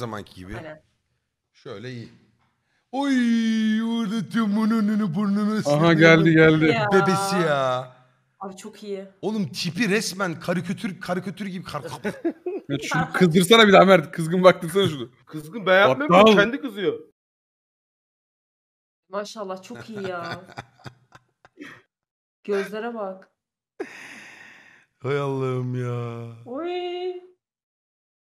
zamanki gibi. Aynen. Şöyle iyi. Oy orada tümün önünü burnunu Aha geldi geldi. Ya. Bebesi ya. Abi çok iyi. Oğlum tipi resmen karikatür karikatür gibi kar Ya şunu kızdırsana bir daha Mert. Kızgın baktın sana şunu. Kızgın ben yapmıyorum. Aptal. Kendi kızıyor. Maşallah çok iyi ya. Gözlere bak. Hay Allah'ım ya.